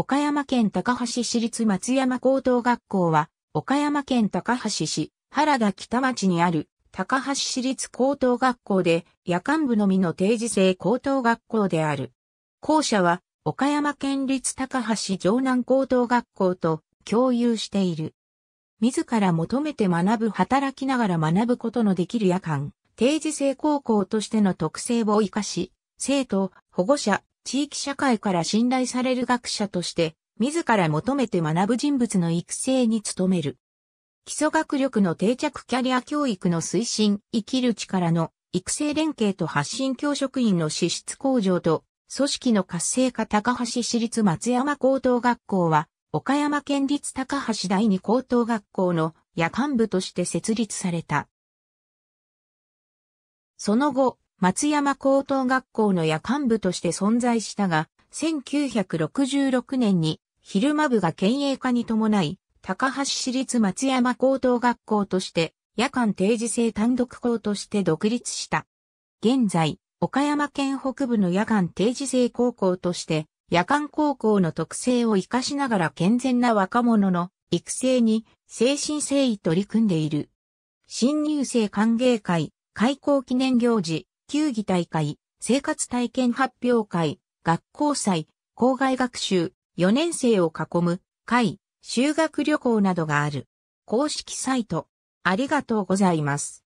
岡山県高橋市立松山高等学校は、岡山県高橋市原田北町にある高橋市立高等学校で夜間部のみの定時制高等学校である。校舎は岡山県立高橋城南高等学校と共有している。自ら求めて学ぶ働きながら学ぶことのできる夜間、定時制高校としての特性を活かし、生徒、保護者、地域社会から信頼される学者として、自ら求めて学ぶ人物の育成に努める。基礎学力の定着キャリア教育の推進、生きる力の育成連携と発信教職員の資質向上と、組織の活性化高橋市立松山高等学校は、岡山県立高橋第二高等学校の夜間部として設立された。その後、松山高等学校の夜間部として存在したが、1966年に昼間部が県営化に伴い、高橋市立松山高等学校として夜間定時制単独校として独立した。現在、岡山県北部の夜間定時制高校として、夜間高校の特性を活かしながら健全な若者の育成に精神誠意取り組んでいる。新入生歓迎会、開校記念行事、球技大会、生活体験発表会、学校祭、校外学習、4年生を囲む会、修学旅行などがある。公式サイト、ありがとうございます。